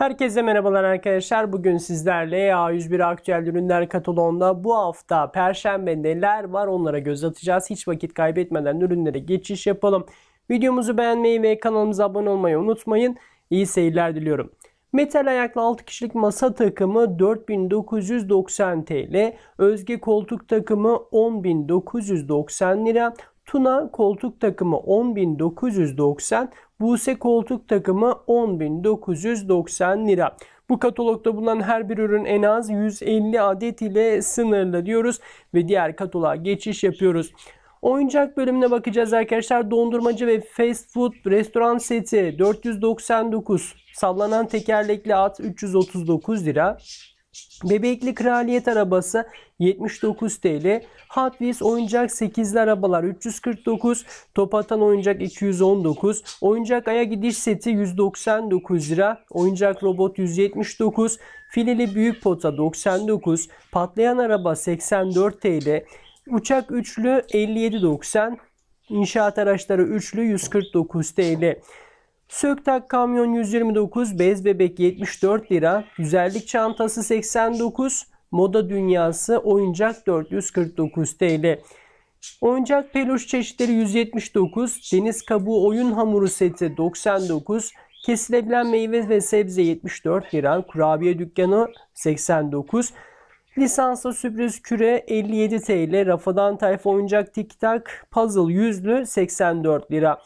Herkese merhabalar arkadaşlar. Bugün sizlerle A101 Aktüel Ürünler Kataloğu'nda bu hafta Perşembe neler var onlara göz atacağız. Hiç vakit kaybetmeden ürünlere geçiş yapalım. Videomuzu beğenmeyi ve kanalımıza abone olmayı unutmayın. İyi seyirler diliyorum. Metal ayaklı 6 kişilik masa takımı 4990 TL, özge koltuk takımı 10990 lira, Tuna koltuk takımı 10.990, Buse koltuk takımı 10.990 lira. Bu katalogda bulunan her bir ürün en az 150 adet ile sınırlı diyoruz ve diğer kataloğa geçiş yapıyoruz. Oyuncak bölümüne bakacağız arkadaşlar. Dondurmacı ve fast food restoran seti 499, sallanan tekerlekli at 339 lira. Bebekli kraliyet arabası 79 TL. Hot Wheels oyuncak 8'li arabalar 349. Top atan oyuncak 219. Oyuncak aya gidiş seti 199 lira. Oyuncak robot 179. Fileli büyük pota 99. Patlayan araba 84 TL. Uçak üçlü 57.90. İnşaat araçları üçlü 149 TL. Söktak kamyon 129, bez bebek 74 lira, güzellik çantası 89, moda dünyası oyuncak 449 TL. Oyuncak peluş çeşitleri 179, deniz kabuğu oyun hamuru seti 99, kesilebilen meyve ve sebze 74 lira, kurabiye dükkanı 89, lisanslı sürpriz küre 57 TL, rafadan tayfa oyuncak tik tak, puzzle yüzlü 84 lira.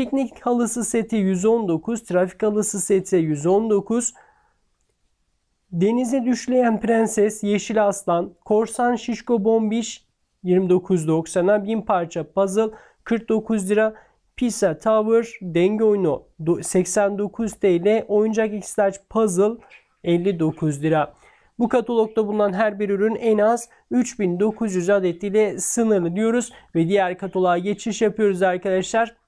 Piknik halısı seti 119, trafik halısı seti 119, Denize Düşleyen Prenses, Yeşil Aslan, Korsan Şişko Bombiş 29.90'a 1000 parça puzzle 49 lira. Pizza Tower denge oyunu 89 TL. Oyuncak X'ler Puzzle 59 lira. Bu katalogda bulunan her bir ürün en az 3900 adet ile sınırlı diyoruz ve diğer kataloğa geçiş yapıyoruz arkadaşlar.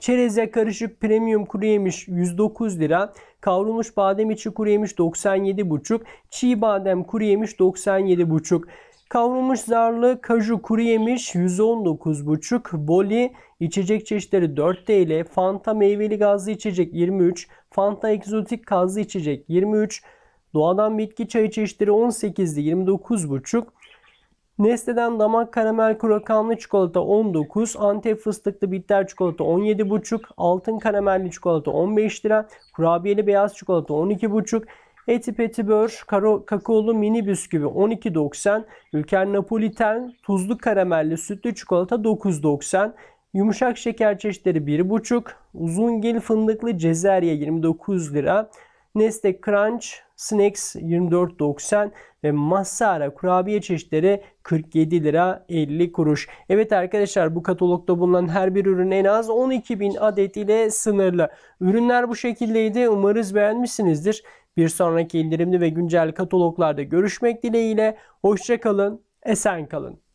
Çerezle karışık premium kuru yemiş 109 lira. Kavrulmuş badem içi kuru yemiş 97,5. Çiğ badem kuru yemiş 97,5. Kavrulmuş zarlı kaju kuru yemiş 119,5. Boli içecek çeşitleri 4 TL. Fanta meyveli gazlı içecek 23. Fanta egzotik gazlı içecek 23. Doğadan bitki çayı çeşitleri 18'li 29,5. Nesteden damak karamel krokanlı çikolata 19, Antep fıstıklı bitter çikolata 17,5, altın karamelli çikolata 15 lira, kurabiyeli beyaz çikolata 12,5, Eti Peti Bör, karo, kakaolu mini bisküvi 12.90, Ülker Napoliten, tuzlu karamelli sütlü çikolata 9.90, yumuşak şeker çeşitleri 1.5, uzun gel fındıklı Cezerye 29 lira, Nestle Crunch, Snacks 24.90 ve Massara kurabiye çeşitleri 47 lira 50 kuruş. Evet arkadaşlar bu katalogda bulunan her bir ürün en az 12.000 adet ile sınırlı. Ürünler bu şekildeydi. Umarız beğenmişsinizdir. Bir sonraki indirimli ve güncel kataloglarda görüşmek dileğiyle. Hoşçakalın, esen kalın.